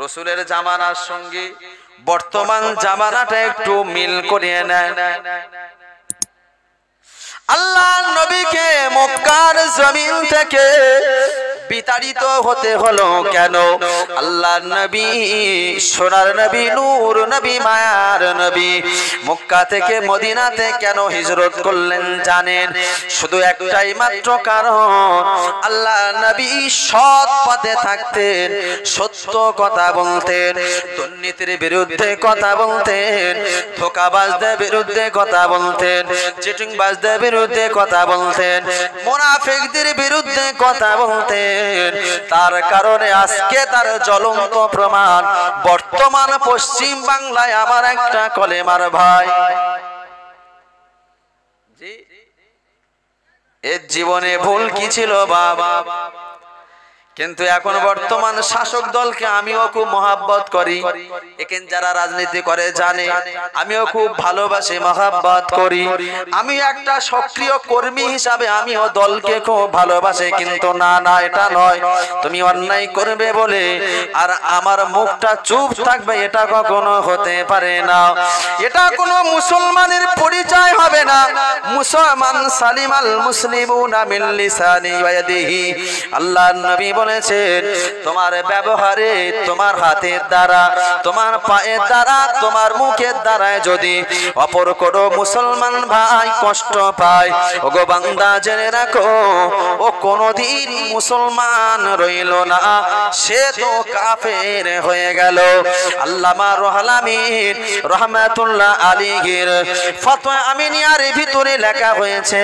রসুলের জামানার সঙ্গে বর্তমান জামানাটা একটু মিল করিয়ে নেয় আল্লাহ নবীকে মক্কার জমিন থেকে বিতাড়িত হতে হলো কেন আল্লাহ নবী সোনার নবী নূর নবী মায়ার নবী মক্কা থেকে মদিনাতে কেন হিজরত করলেন জানেন শুধু একটাই মাত্র কারণ আল্লাহ নবী সৎ পথে থাকতেন সত্য কথা বলতেন দুর্নীতির বিরুদ্ধে কথা বলতেন ধোকাবাজদের বিরুদ্ধে কথা বলতেন চিটিংবাজদের বিরুদ্ধে কথা বলতেন মোনাফিকদের বিরুদ্ধে কথা বলতেন তার কারণে আজকে তার জ্বলন্ত প্রমাণ বর্তমান পশ্চিম বাংলায় আমার একটা কলেমার ভাই এর জীবনে ভুল কি ছিল বাবা কিন্তু এখন বর্তমান শাসক দলকে আমিও খুব মহাব্বত করি এখানে যারা রাজনীতি করে জানে আমিও খুব ভালোবাসি মহাব্বত করি আমি একটা সক্রিয় কর্মী হিসাবে আমিও দলকে খুব ভালোবাসি কিন্তু না না এটা নয় তুমি অন্যায় করবে বলে আর আমার মুখটা চুপ থাকবে এটা কখনো হতে পারে না এটা কোনো মুসলমানের পরিচয় হবে না মুসলমান সালিমাল মুসলিম আল্লাহ নবী বলেছেন তোমার ব্যবহারে তোমার হাতের দ্বারা তোমার পায়ের দ্বারা তোমার মুখের দ্বারায় যদি অপর কোন মুসলমান ভাই কষ্ট পায় ওগো বান্দা জেনে রাখো ও কোনদিন মুসলমান রইল না সে তো কাফের হয়ে গেল আল্লামা রহলামিন রহমাতুল্লাহ আলীগের ফতোয়া আমিনিয়ার ভিতরে লেখা হয়েছে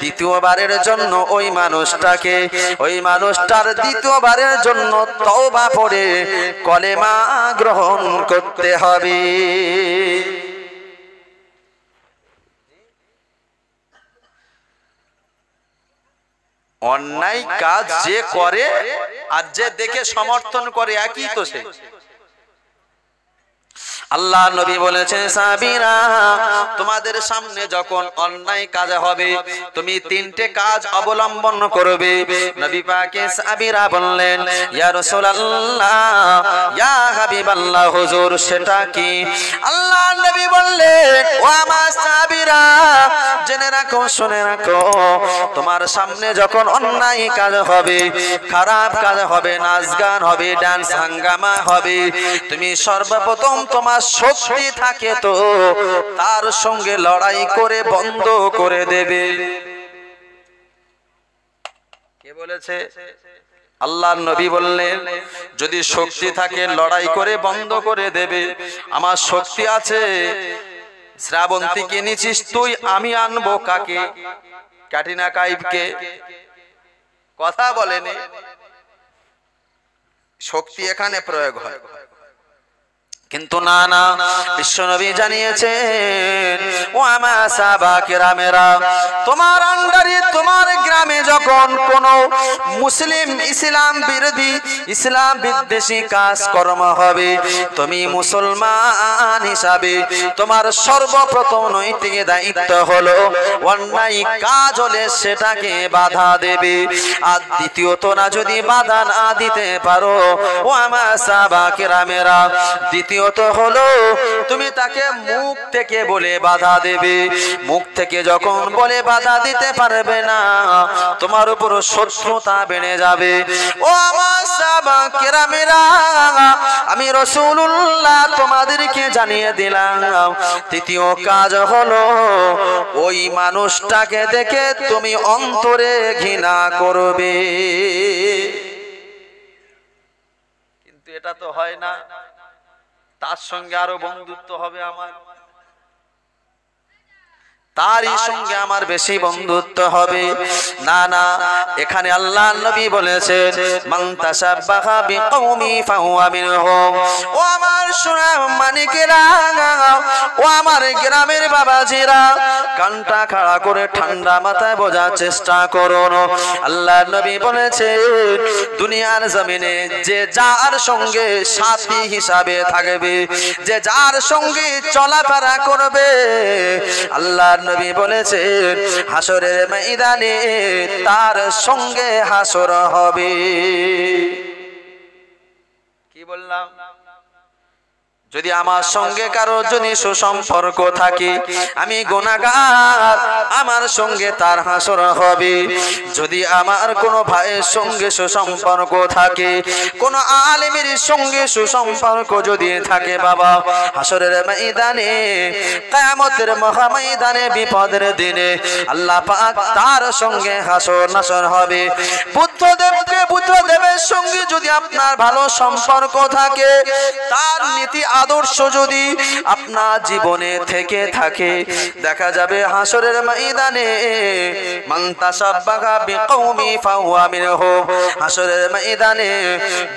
দ্বিতীয়বারের জন্য ওই মানুষটাকে ওই মানুষটার দ্বিতীয়বারের জন্য তওবা পড়ে কলেমা গ্রহণ করতে হবে অন্যায় কাজ যে করে আর যে দেখে সমর্থন করে একই তো সে আল্লাহ নবী বলেছে সাবিরা তোমাদের সামনে যখন অন্যায় কাজ হবে তুমি তিনটে কাজ অবলম্বন করবে নবী পাকে সাবিরা বললেন ইয়া রাসূলুল্লাহ ইয়া হাবিবাল্লাহ হুজুর সেটা কি আল্লাহ নবী বললেন ওয়া মা সাবি জেনে রাখো শুনে রাখো তোমার সামনে যখন অন্যায় কাজ হবে খারাপ কাজ হবে নাচ গান হবে ডান্স হাঙ্গামা হবে তুমি সর্বপ্রথম তোমার শক্তি থাকে তো তার সঙ্গে লড়াই করে বন্ধ করে দেবে কে বলেছে আল্লাহ নবী বললেন যদি শক্তি থাকে লড়াই করে বন্ধ করে দেবে আমার শক্তি আছে শ্রাবন্তীকে নিছিস তুই আমি আনবো কাকে ক্যাটিনা কাইফকে কথা বলেনি শক্তি এখানে প্রয়োগ হয় কিন্তু না না বিশ্ব নবী জানিয়েছেন ও আমার সাবা গ্রামেরা তোমার আন্ডারে তোমার গ্রামে যখন কোন মুসলিম ইসলাম বিরোধী ইসলাম বিদ্বেষী কাজ কর্ম হবে তুমি মুসলমান হিসাবে তোমার সর্বপ্রথম নৈতিক দায়িত্ব হলো অন্যায় কাজ হলে সেটাকে বাধা দেবে আর দ্বিতীয়ত না যদি বাধা না দিতে পারো ও আমা সাবা কেরামেরা দ্বিতীয় নিহত হলো তুমি তাকে মুখ থেকে বলে বাধা দেবে মুখ থেকে যখন বলে বাধা দিতে পারবে না তোমার উপর শত্রুতা বেড়ে যাবে ও আমার সাবা কেরামেরা আমি রসুল্লাহ তোমাদেরকে জানিয়ে দিলাম তৃতীয় কাজ হলো ওই মানুষটাকে দেখে তুমি অন্তরে ঘৃণা করবে কিন্তু এটা তো হয় না তার সঙ্গে আরো বন্ধুত্ব হবে আমার তারই সঙ্গে আমার বেশি বন্ধুত্ব হবে না না এখানে আল্লাহ নবী বলেছেন গ্রামের বাবাজিরা কানটা খাড়া করে ঠান্ডা মাথায় বোঝার চেষ্টা বলেছে দুনিয়ার জমিনে যে যার সঙ্গে সাথী হিসাবে থাকবে যে যার সঙ্গে চলাফেরা করবে আল্লাহ নবী বলেছে হাসরের মেদানে তার সঙ্গে হাসর হবে কি বললাম যদি আমার সঙ্গে কারো যদি সুসম্পর্ক থাকে আমি গোনাগার আমার সঙ্গে তার হাসর হবে যদি আমার কোনো ভাইয়ের সঙ্গে সুসম্পর্ক থাকে কোনো আলিমের সঙ্গে সুসম্পর্ক যদি থাকে বাবা হাসরের ময়দানে কায়ামতের মহামৈদানে বিপদের দিনে আল্লাহ পাক তার সঙ্গে হাসর নাসর হবে পুত্রদেবকে পুত্রদেবের সঙ্গে যদি আপনার ভালো সম্পর্ক থাকে তার নীতি আদর্শ যদি আপনার জীবনে থেকে থাকে দেখা যাবে হাসরের ময়দানে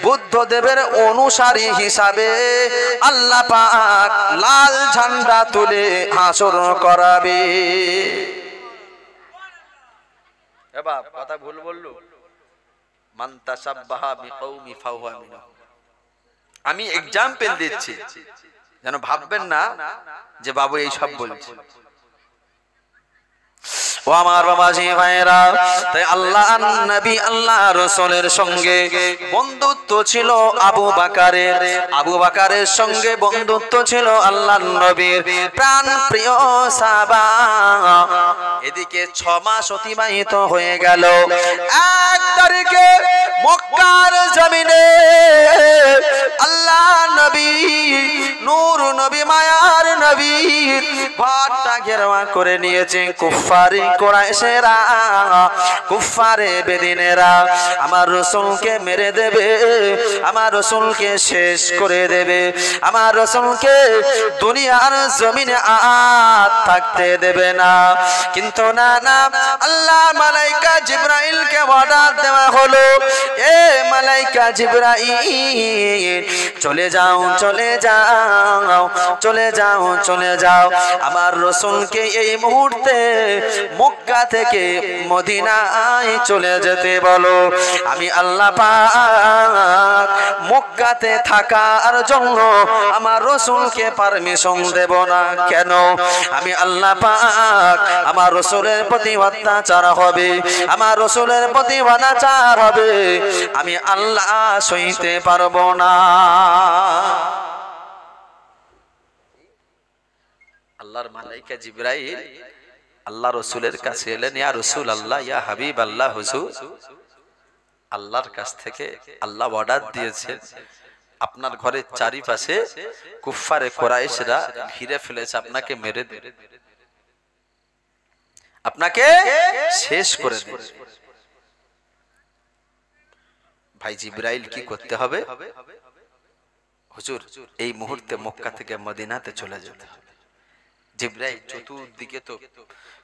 বুদ্ধদেবের অনুসারী হিসাবে লাল তুলে করাবে কথা ভুল বললো আমি এক্সাম্পল দিচ্ছি যেন ভাববেন না যে বাবু এই সব বলছে ও আমার বাবাজি ভাইরা তাই আল্লাহ নবী আল্লাহ রসুলের সঙ্গে বন্ধুত্ব ছিল আবু বাকারের আবু বাকারের সঙ্গে বন্ধুত্ব ছিল আল্লাহ নবীর প্রাণ প্রিয় সাবা এদিকে ছ মাস অতিবাহিত হয়ে গেল এক তারিখে মক্কার জমিনে আল্লাহ নবী নূর নবী মায়ার নবী ঘরটা ঘেরোয়া করে নিয়েছে কুফারি আমার রসুলকে শেষ করে দেবে আমার রসুলকে দুনিয়ার জমিনে আর থাকতে দেবে না কিন্তু না না আল্লাহ মালাইকা অর্ডার দেওয়া হলো এ মালাইকা জিব্রাইল চলে যাও চলে যাও চলে যাও চলে যাও আমার রসুলকে এই মুহূর্তে মক্কা থেকে মদিনায় চলে যেতে বলো আমি আল্লাহ পাক মক্কাতে থাকার জন্য আমার রসুলকে পারমিশন দেব না কেন আমি আল্লাহ পাক আমার রসুলের প্রতি অত্যাচার হবে আমার রসুলের প্রতি অনাচার হবে আমি আল্লাহ সইতে পারবো না আল্লাহর মালাইকা জিব্রাইল আল্লাহ রসুলের কাছে এলেন ইয়া রসুল আল্লাহ ইয়া হাবিব আল্লাহ হুজুর আল্লাহর কাছ থেকে আল্লাহ অর্ডার দিয়েছে আপনার ঘরের চারিপাশে কুফারে কোরাইশরা ঘিরে ফেলেছে আপনাকে মেরে দেবে আপনাকে শেষ করে ভাই জিব্রাইল কি করতে হবে হুজুর এই মুহূর্তে মক্কা থেকে মদিনাতে চলে যেতে হবে জিব্রাইল চতুর্দিকে তো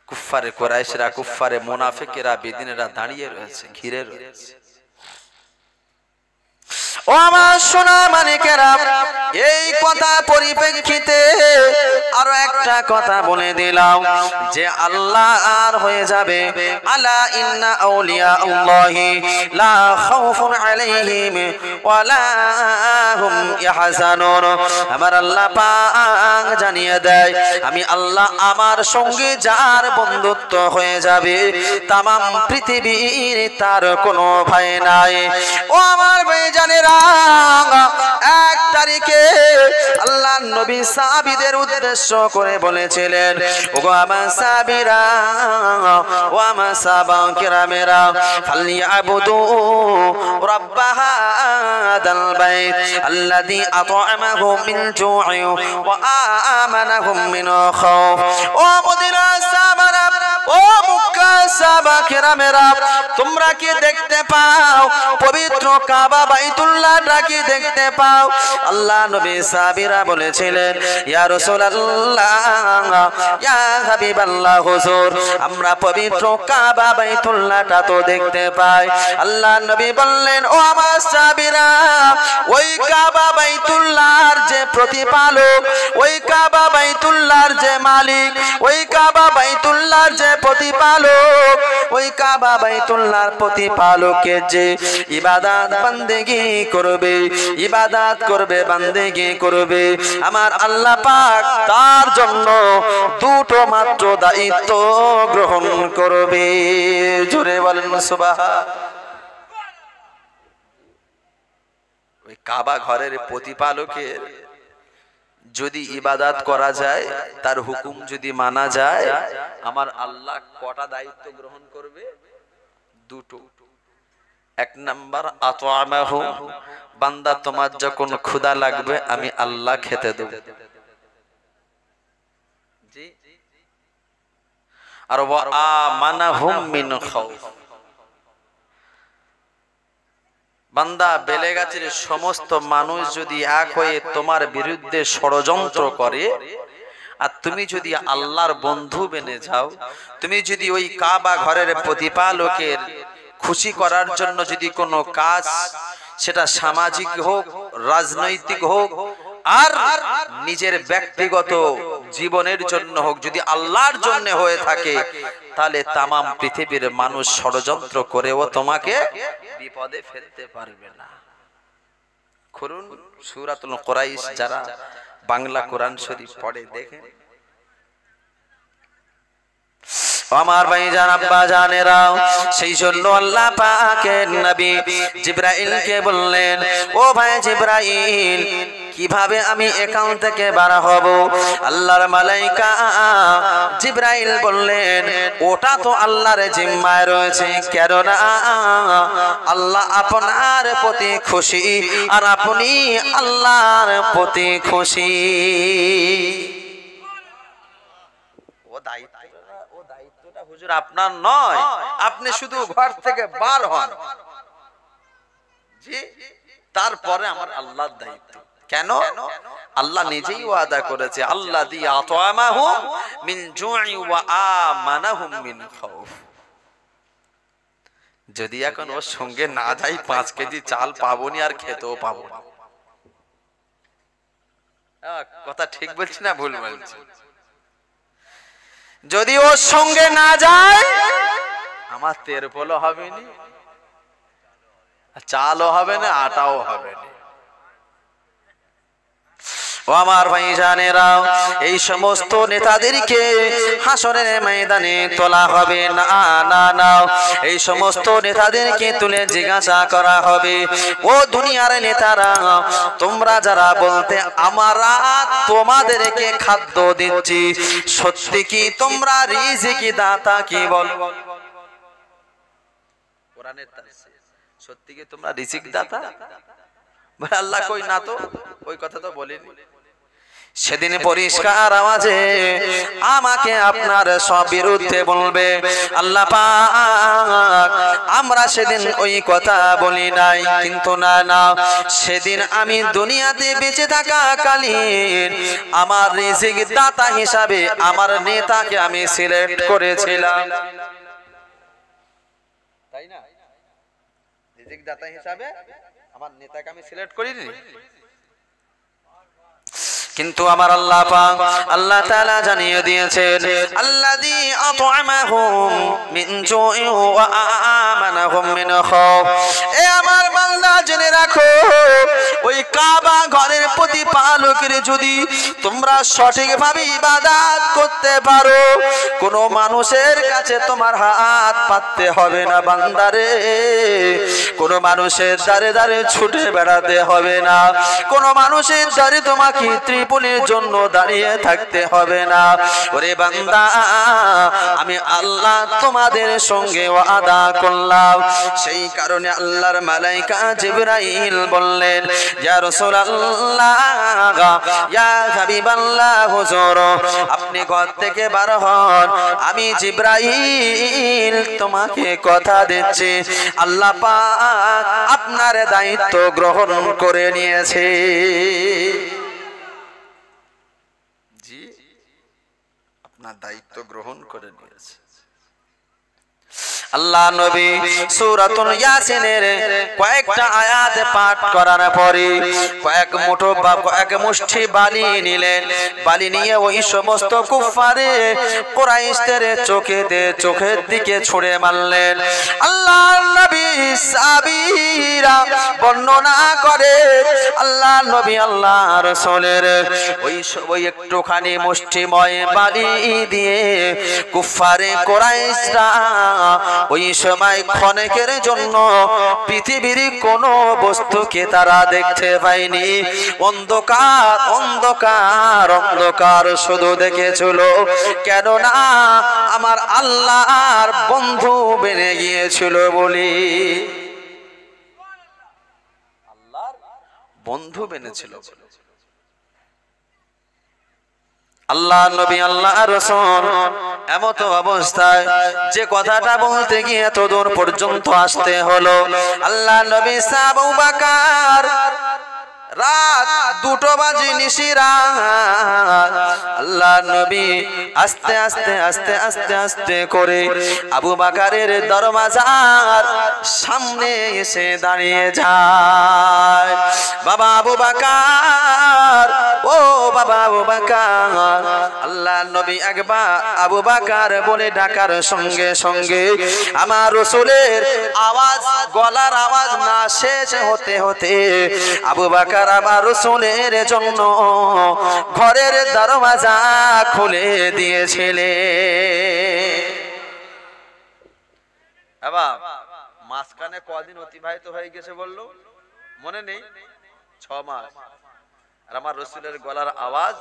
কুফারে কোরাইশরা কুফারে মোনাফেকেরা বেদিনেরা দাঁড়িয়ে রয়েছে ঘিরে রয়েছে ও আমার সোনা মানিকেরা এই কথা পরিপ্রেক্ষিতে আরো একটা কথা বলে দিলাম যে আল্লাহ আর হয়ে যাবে আলা ইন্না আউলিয়া আল্লাহি লা খাউফুন আলাইহিম ওয়ালা হুম ইয়াহজানুন আমার আল্লাহ পাক জানিয়ে দেয় আমি আল্লাহ আমার সঙ্গে যার বন্ধুত্ব হয়ে যাবে তামাম পৃথিবীর তার কোনো ভয় নাই ও আমার ভাই জানেরা এক তারিখে আল্লাহ নবী সাবিদের উদ্দেশ্য উদ্দেশ্য করে বলেছিলেন ওগো আমার সাবিরা ও আমার সাবা কেরামেরা ফালিয়াবুদু রাব্বা হাদাল বাইত আল্লাযী আত'আমাহুম মিন জু'ই ওয়া আমানাহুম মিন খাউফ ও মদিনা সাহাবা কেরামেরা পবিত্র কাবা বাইতুল্লাহটা কি তো দেখতে পাই আল্লাহ নবী বললেন ও আমার সাহাবীরা ওই কাবা বাইতুল্লাহর যে প্রতিপালক ওই কাবা বাইতুল্লাহর যে মালিক ওই কাবা বাইতুল্লাহর যে প্রতিপালক ওই কাবা বাইতুল্লাহর প্রতিপালকের যে ইবাদাত বান্দেগি করবে ইবাদাত করবে বান্দেগি করবে আমার আল্লাহ পাক তার জন্য দুটো মাত্র দায়িত্ব গ্রহণ করবে জুড়ে বলেন সুবাহ ওই কাবা ঘরের প্রতিপালকের যদি ইবাদাত করা যায় তার হুকুম যদি মানা যায় আমার আল্লাহ কটা দায়িত্ব গ্রহণ করবে দুটো এক নাম্বার আতআমাহ বান্দা তোমার যখন ক্ষুধা লাগবে আমি আল্লাহ খেতে দেব আর ওয়া হুম মিন খাও বান্দা গাছের সমস্ত মানুষ যদি এক হয়ে তোমার বিরুদ্ধে ষড়যন্ত্র করে আর তুমি যদি আল্লাহর বন্ধু বেনে যাও তুমি যদি ওই কাবা ঘরের প্রতিপালকের খুশি করার জন্য যদি কোনো কাজ সেটা সামাজিক হোক রাজনৈতিক হোক আর নিজের ব্যক্তিগত জীবনের জন্য হোক যদি আল্লাহর জন্য হয়ে থাকে তাহলে তামাম পৃথিবীর মানুষ ষড়যন্ত্র করেও তোমাকে বিপদে ফেলতে পারবে না করুন সুরাতুল কোরাইশ যারা বাংলা কোরআন শরীফ পড়ে দেখেন আমার ভাই জান জানেরা জানেরাও সেই জন্য আল্লাহ পাকের নবী কে বললেন ও ভাই জিব্রাইল কিভাবে আমি একাউন্ট থেকে বাড়া হব আল্লাহর মালাইকা জিব্রাইল বললেন ওটা তো আল্লাহর জিম্মায় রয়েছে কেননা আল্লাহ আপনার প্রতি খুশি আর আপনি আল্লাহর প্রতি খুশি ও দায়িত্বটা আপনার নয় আপনি শুধু ঘর থেকে বার হন তারপরে আমার আল্লাহর দায়িত্ব কেন আল্লাহ নিজেই ওয়াদা করেছে আল্লাহ দি আতামাহু মিন জুই ওয়া আমানাহুম মিন খাউফ যদি এখন ওর সঙ্গে না যাই পাঁচ কেজি চাল পাবো আর খেতেও পাবো কথা ঠিক বলছি না ভুল বলছি যদি ওর সঙ্গে না যায় আমার তেরপলও হবেনি চালও হবে না আটাও হবে না ও আমার ভাই জানেরাও এই সমস্ত নেতাদেরকে হাসনের ময়দানে তোলা হবে না না না এই সমস্ত নেতাদেরকে তুলে জিজ্ঞাসা করা হবে ও দুনিয়ার নেতারা তোমরা যারা বলতে আমরা তোমাদেরকে খাদ্য দিচ্ছি সত্যি কি তোমরা রিজিকি দাতা কি বল সত্যি কি তোমরা রিজিক দাতা আল্লাহ কই না তো ওই কথা তো বলিনি সেদিন পরিষ্কার আওয়াজে আমাকে আপনার সব বিরুদ্ধে বলবে আল্লাহ আমরা সেদিন ওই কথা বলি নাই কিন্তু না না সেদিন আমি দুনিয়াতে বেঁচে থাকা কালীন আমার রিজিক দাতা হিসাবে আমার নেতাকে আমি সিলেক্ট করেছিলাম তাই না রিজিক দাতা হিসাবে আমার নেতাকে আমি সিলেক্ট করিনি কিন্তু আমার আল্লাহ পাক আল্লাহ তাআলা জানিয়ে দিয়েছেন আল্লাযী আতআমাহুম মিন জুই ওয়া আমানাহুম মিন খাউফ এ আমার বান্দা জেনে রাখো ওই কাবা ঘরের প্রতিপালকের যদি তোমরা সঠিকভাবে ইবাদত করতে পারো কোনো মানুষের কাছে তোমার হাত পাততে হবে না বান্দারে কোনো মানুষের দারে দারে ছুটে বেড়াতে হবে না কোনো মানুষের দারে তোমাকে পুনের জন্য দাঁড়িয়ে থাকতে হবে না ওরে বান্দা আমি আল্লাহ তোমাদের সঙ্গে ওয়াদা করলাম সেই কারণে আল্লাহর মালাইকা জিবরাইল বললেন ইয়া রাসূলুল্লাহ ইয়া হাবিবাল্লাহ হুজুর আপনি ঘর থেকে বার হন আমি জিবরাইল তোমাকে কথা দিচ্ছি আল্লাহ পাক আপনার দায়িত্ব গ্রহণ করে নিয়েছে আপনার দায়িত্ব গ্রহণ করে নিন আল্লাহ নবী সুরাতুন ইয়াসিনের কয়েকটা আয়াত পাঠ করার পরে কয়েক মুঠো বা কয়েক মুষ্টি বালি নিলেন বালি নিয়ে ওই সমস্ত কুফারে কুরাইশদের চোখে দে চোখের দিকে ছুঁড়ে মারলেন আল্লাহ নবী সাবিরা বর্ণনা করে আল্লাহ নবী আল্লাহ রসলের ওই ওই একটুখানি মুষ্টিময় বালি দিয়ে কুফারে কোরাইশরা ওই সময় ক্ষণেকের জন্য পৃথিবীর কোন বস্তুকে তারা দেখতে পাইনি অন্ধকার অন্ধকার অন্ধকার শুধু দেখেছিল কেননা আমার আল্লাহর বন্ধু বেড়ে গিয়েছিল বলি বন্ধু বেড়েছিল বলে আল্লাহ নবী আল্লাহ রসুল এমত অবস্থায় যে কথাটা বলতে গিয়ে এত দূর পর্যন্ত আসতে হলো আল্লাহ নবী সাবু বাকার রাত দুটো বাজি নিশিরা আল্লাহ নবী আস্তে আস্তে আস্তে আস্তে আস্তে করে আবু বাকারের দরমাজার সামনে এসে দাঁড়িয়ে যায় বাবা আবু বাকার বাবা আবু বাকার আল্লাহ নবী একবার আবু বাকার বলে ডাকার সঙ্গে সঙ্গে আমার রসুলের আওয়াজ গলার আওয়াজ না শেষ হতে হতে আবু বাকার আমার রসুলের জন্য ঘরের দরওয়াজা খুলে দিয়েছিলে মাঝখানে কদিন অতিবাহিত হয়ে গেছে বললো মনে নেই ছ মাস আর আমার রসুলের গলার আওয়াজ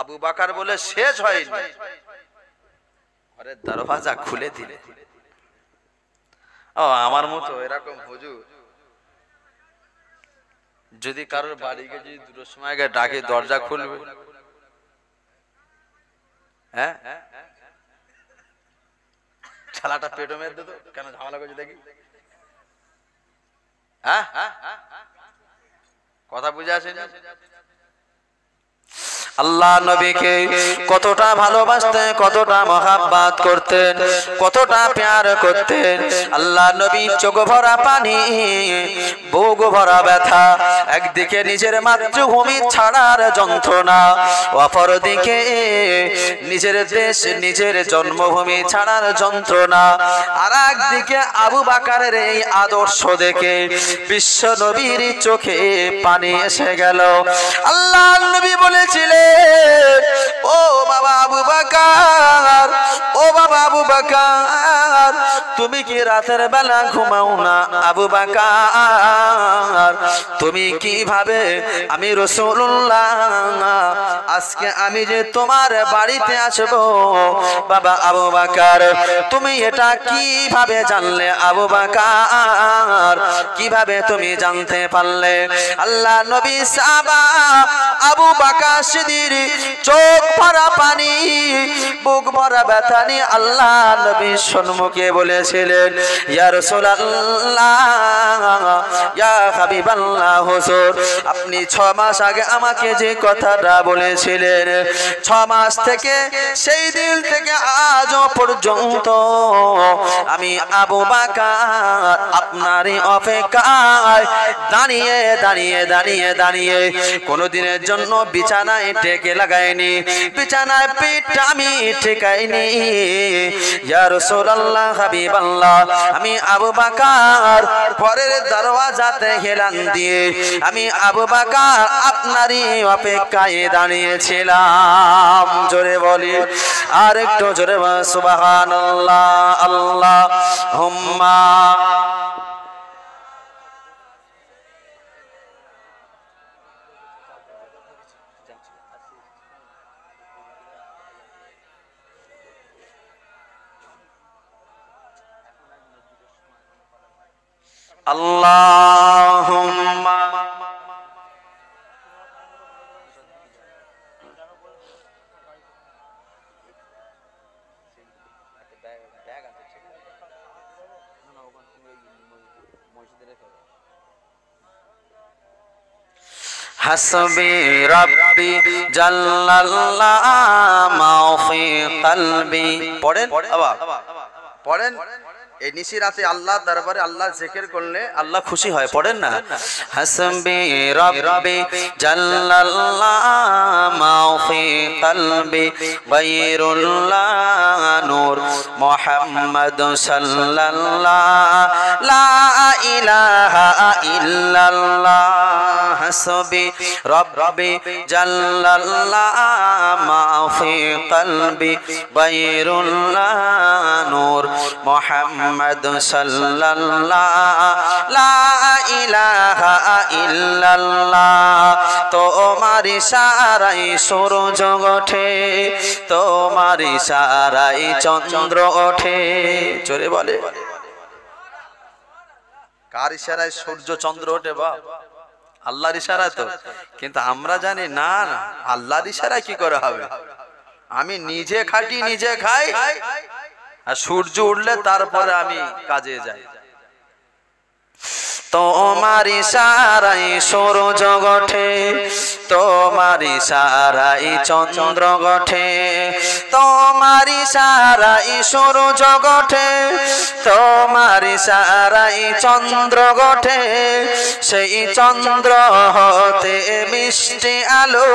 আবু বাকার বলে শেষ হয়নি ঘরের দরওয়াজা খুলে দিলে ও আমার মতো এরকম হুজুর যদি কারোর বাড়ি গিয়ে যদি দুটো সময় গিয়ে ডাকে দরজা খুলবে হ্যাঁ ছালাটা পেটো মেরে দিত কেন ঝামেলা করছে দেখি হ্যাঁ হ্যাঁ হ্যাঁ কথা বুঝে আসেনি আল্লাহ নবীকে কতটা ভালোবাসতেন কতটা মহাব্বাত করতেন কতটা প্যার করতেন আল্লাহ নবী চোখ ভরা পানি বুক ভরা ব্যথা একদিকে নিজের মাতৃভূমি ছাড়ার যন্ত্রণা অপরদিকে নিজের দেশ নিজের জন্মভূমি ছাড়ার যন্ত্রণা আর একদিকে আবু বাকারের এই আদর্শ দেখে বিশ্ব নবীর চোখে পানি এসে গেল আল্লাহ নবী বলেছিলেন ও বাবা আবু বাকার ও বাবা আবু বাকার তুমি কি রাতের বেলা ঘুমাও না আবু বাকার তুমি কিভাবে আমি রসুল্লাহ আজকে আমি যে তোমার বাড়িতে আসব বাবা আবু বাকার তুমি এটা কিভাবে জানলে আবু বাকার কিভাবে তুমি জানতে পারলে আল্লাহ নবী সাবা আবু বাকার সিদি চোখ ভরা পানি বুক ভরা ব্যথানি আল্লাহ নবীর সন্মুখে বলেছিলেন ইয়ার ইয়া হাবিবাল্লাহ আপনি ছ মাস আগে আমাকে যে কথাটা বলেছিলেন ছ মাস থেকে সেই দিন থেকে আজ পর্যন্ত আমি আবু বাকার আপনারই অপেক্ষায় দাঁড়িয়ে দাঁড়িয়ে দাঁড়িয়ে দাঁড়িয়ে কোনোদিনের জন্য বিছানায় টেকে লাগাইনি বিছানায় পিঠ আমি ঠেকাইনি ইয়া রাসূলুল্লাহ হাবিবাল্লাহ আমি আবু বাকার পরের দরওয়াজাতে হেলান দিয়ে আমি আবু বাকার আপনারই অপেক্ষায় দাঁড়িয়েছিলাম জোরে বলি আর একটু জোরে আল্লাহ আল্লাহ হুম্মা আল্লাহ حسبي ربي جل الله ما في قلبي পড়েন আবার পড়েন এই নিশি রাতে আল্লাহ দরবারে আল্লাহ জিকির করলে আল্লাহ খুশি হয় পড়েন না হাসবি রাব্বি জাল্লাল্লাহ মাউফি কলবি গায়রুল্লাহ নূর মুহাম্মদ সাল্লাল্লাহ লা ইলাহা ইল্লাল্লাহ হাসবি রাব্বি জাল্লাল্লাহ মাউফি কলবি গায়রুল্লাহ নূর মুহাম্মদ মোহাম্মদ সাল্লাহ তোমার সারাই সূর্য ওঠে তোমার সারাই চন্দ্র ওঠে চলে বলে কার ইশারায় সূর্য চন্দ্র ওঠে বা আল্লাহর ইশারা তো কিন্তু আমরা জানি না না আল্লাহর ইশারা কি করে হবে আমি নিজে খাটি নিজে খাই আর সূর্য উঠলে তারপরে আমি কাজে যাই তোমার ইশারাই সৌরজ গঠে তোমার ইশারাই চন্দ্র গঠে তোমার ইশারাই সূর্য গঠে তোমার ইশারাই চন্দ্র গঠে সেই চন্দ্র হতে মিষ্টি আলো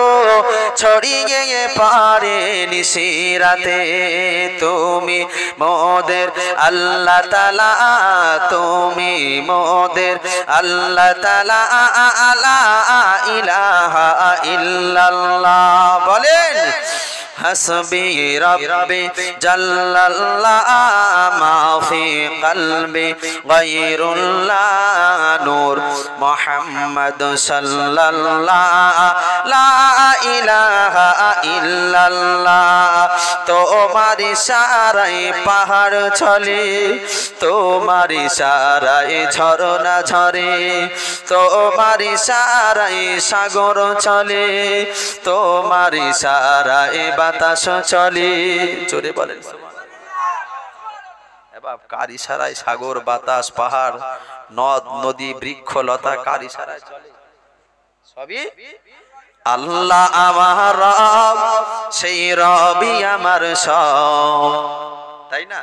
ছড়িয়ে পারেনি নিশি তুমি মোদের আল্লাহ তালা তুমি মোদের الله لا اله الا الله حسبي ربي جل الله ما في قلبي غير الله نور محمد صلى الله لا إله إلا الله তোমার সারাই পাহাড় চলে তোমার সারাই ঝরনা ঝরে তোমার সারাই সাগর চলে তোমার সারাই বা বাতাস চলে বলেন কার ইশারায় সাগর বাতাস পাহাড় নদ নদী বৃক্ষ লতা কারি সারাই সবই আল্লাহ আমার রব সেই রবি আমার তাই না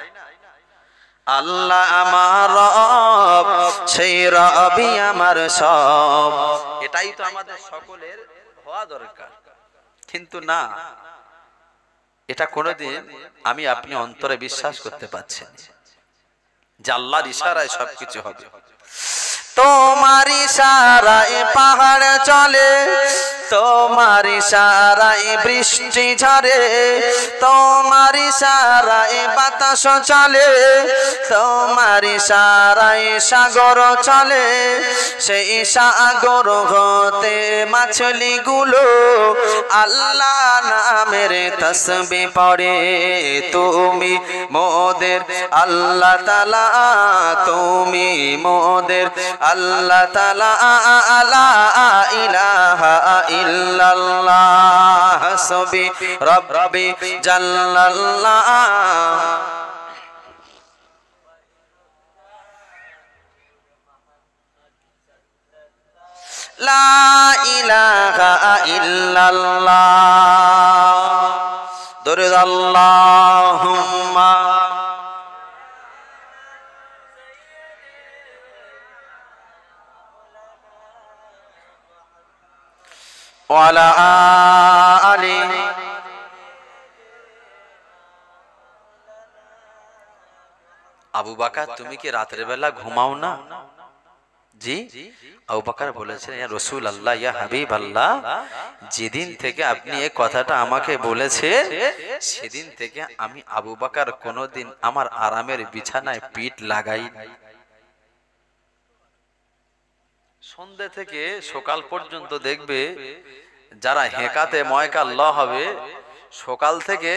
আল্লাহ আমার রব সেই রবি আমার সব এটাই তো আমাদের সকলের হওয়া দরকার কিন্তু না এটা কোনোদিন আমি আপনি অন্তরে বিশ্বাস করতে পারছি জাল্লার ইশারায় সবকিছু হবে তোমার ইশারায় পাহাড় চলে তোমার সারাই বৃষ্টি ঝরে তোমার সারাই বাতাস চলে তোমার সারাই সাগর চলে সেই সাগর হতে মাছলিগুলো আল্লাহ নামের তসবি পড়ে তুমি মোদের আল্লাহ তালা তুমি মোদের আল্লাহ তালা আলা ইলাহা ইল্লাল্লাহ হাসবি রব্বি জাল্লাল্লাহ لا إله إلا الله درد اللهم وعلى আবু বাকা তুমি কি রাতের বেলা ঘুমাও না জি আবু বাকার বলেছেন ইয়া রসুল আল্লাহ ইয়া হাবিব আল্লাহ যেদিন থেকে আপনি এই কথাটা আমাকে বলেছে সেদিন থেকে আমি আবু বাকার কোনোদিন আমার আরামের বিছানায় পিঠ লাগাই সন্ধে থেকে সকাল পর্যন্ত দেখবে যারা হেঁকাতে ময়কাল ল হবে সকাল থেকে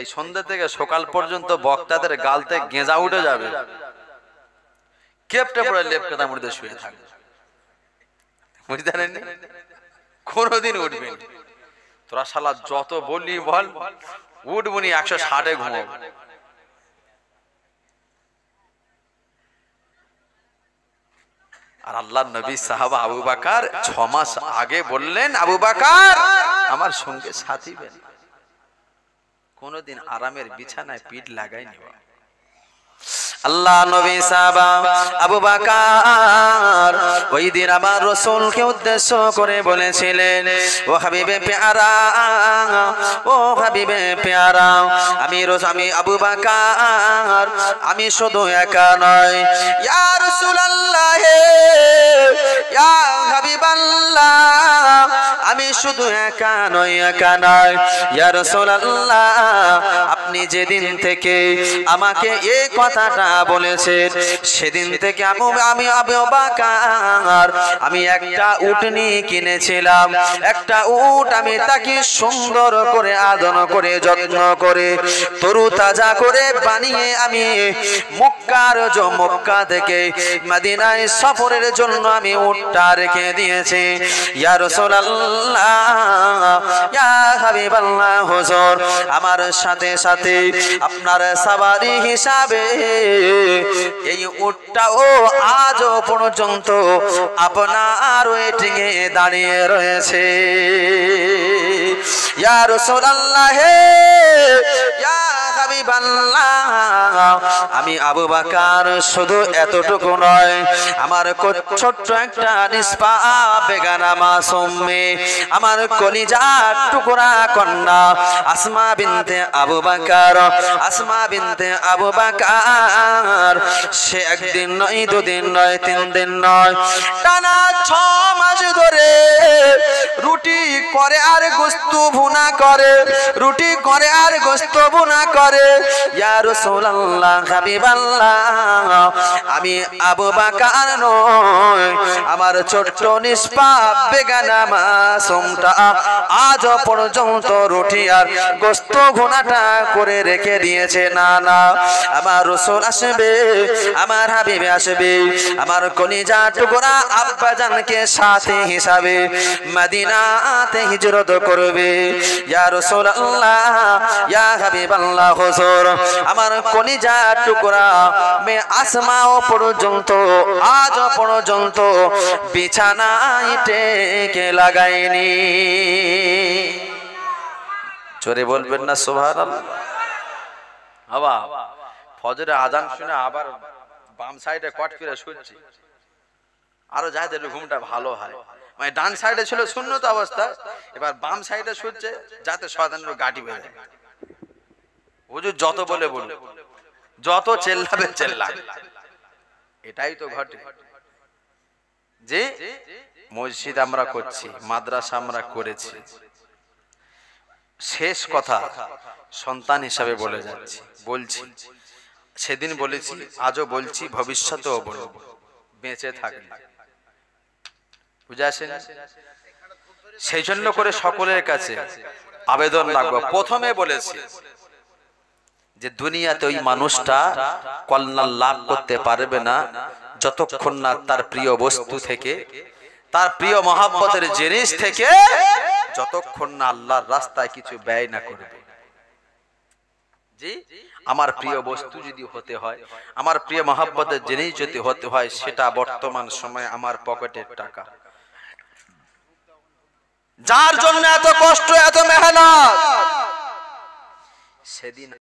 এই সন্ধ্যে থেকে সকাল পর্যন্ত বক্তাদের গালতে গেঁজা উঠে যাবে কেপটা পরে লেপকাতা মধ্যে শুয়ে থাকবে বুঝতে পারেন কোনোদিন উঠবে তোরা শালা যত বললি বল উঠবনি একশো ষাটে ঘুমাবো আর আল্লাহ নবী সাহাবা আবু বাকার ছ মাস আগে বললেন আবু বাকার আমার সঙ্গে সাথীবেন কোনোদিন আরামের বিছানায় পিঠ লাগাই নেওয়া আল্লাহ নবী সাবা আবু বাকার ওই দিন আমার রসুলকে উদ্দেশ্য করে বলেছিলেন ও হাবিবে পেয়ারা ও হাবিবে পেয়ারা আমি রোজ আমি আবু বাকার আমি শুধু একা নয় ইয়া রাসূলুল্লাহ ইয়া আমি শুধু একা নয় একা নয় ইয়া রাসূলুল্লাহ আপনি যেদিন থেকে আমাকে এই কথাটা বলেছেন সেদিন থেকে আমি আমি অবাকার আমি একটা উটনি কিনেছিলাম একটা উট আমি তাকে সুন্দর করে আদন করে যত্ন করে তরু তাজা করে বানিয়ে আমি মক্কার মক্কা থেকে মাদিনায় সফরের জন্য আমি উটটা রেখে দিয়েছি ইয়া রাসূলুল্লাহ ইয়া হাবিবাল্লাহ আমার সাথে সাথে সাথে আপনার সাবারি হিসাবে এই উটটাও আজ পর্যন্ত আপনার ওয়েটিং এ দাঁড়িয়ে রয়েছে ইয়ার সোলাল্লাহে ইয়া হাবিব আল্লাহ আমি আবু বাকার শুধু এতটুকু নয় আমার ছোট্ট একটা নিষ্পা বেগানা মাসুমে আমার কলিজা টুকরা কন্যা আসমা বিনতে আবু বাকার আসমা বিনতে আবু বাকার সে একদিন নয় দুদিন নয় তিন দিন নয় টানা ছ মাস ধরে রুটি করে আর গোস্ত ভুনা করে রুটি করে আর গোস্ত ভুনা করে আমার ছোট্ট নিষ্পাপ মাসুমটা আজ পর্যন্ত রুটি আর গোস্ত ঘোনাটা করে রেখে দিয়েছে না না আমার রসুল আসবে আমার হাবিবে আসবে আমার কলিজা টুকরা আব্বাজানকে সাথে হিসাবে মাদিনাতে হিজরত করবে ইয়া রাসূলুল্লাহ ইয়া হাবিবাল্লাহ বছর আমার কলিজা টুকরা মে আসমাও পর্যন্ত আজ পর্যন্ত বিছানায় টেকে লাগাইনি চোরে বলবেন না সোভার হবা ফজরে আযান শুনে আবার বাম সাইডে কট করে শুনছি আরো যাদের ঘুমটা ভালো হয় মানে ডান সাইডে ছিল শূন্যতা অবস্থা এবার বাম সাইডে শুনছে যাতে সদান্য গাড়ি বেড়ে হুজুর যত বলে বলুন যত চেল্লাবে চেল্লাবে এটাই তো ঘটে যে মসজিদ আমরা করছি মাদ্রাসা আমরা করেছি শেষ কথা সন্তান হিসাবে বলে যাচ্ছি বলছি সেদিন বলেছি আজও বলছি ভবিষ্যতেও বলব বেঁচে থাকবে বুঝে সেই জন্য করে সকলের কাছে আবেদন লাগবো প্রথমে বলেছি যে দুনিয়াতে ওই মানুষটা কল্যাণ লাভ করতে পারবে না যতক্ষণ না তার প্রিয় বস্তু থেকে তার প্রিয় মহাব্বতের জিনিস থেকে যতক্ষণ না আল্লাহর রাস্তায় কিছু ব্যয় না করবে আমার প্রিয় বস্তু যদি হতে হয় আমার প্রিয় মহাব্বতের জিনিস যদি হতে হয় সেটা বর্তমান সময়ে আমার পকেটের টাকা যার জন্য এত কষ্ট এত মেহনত সেদিন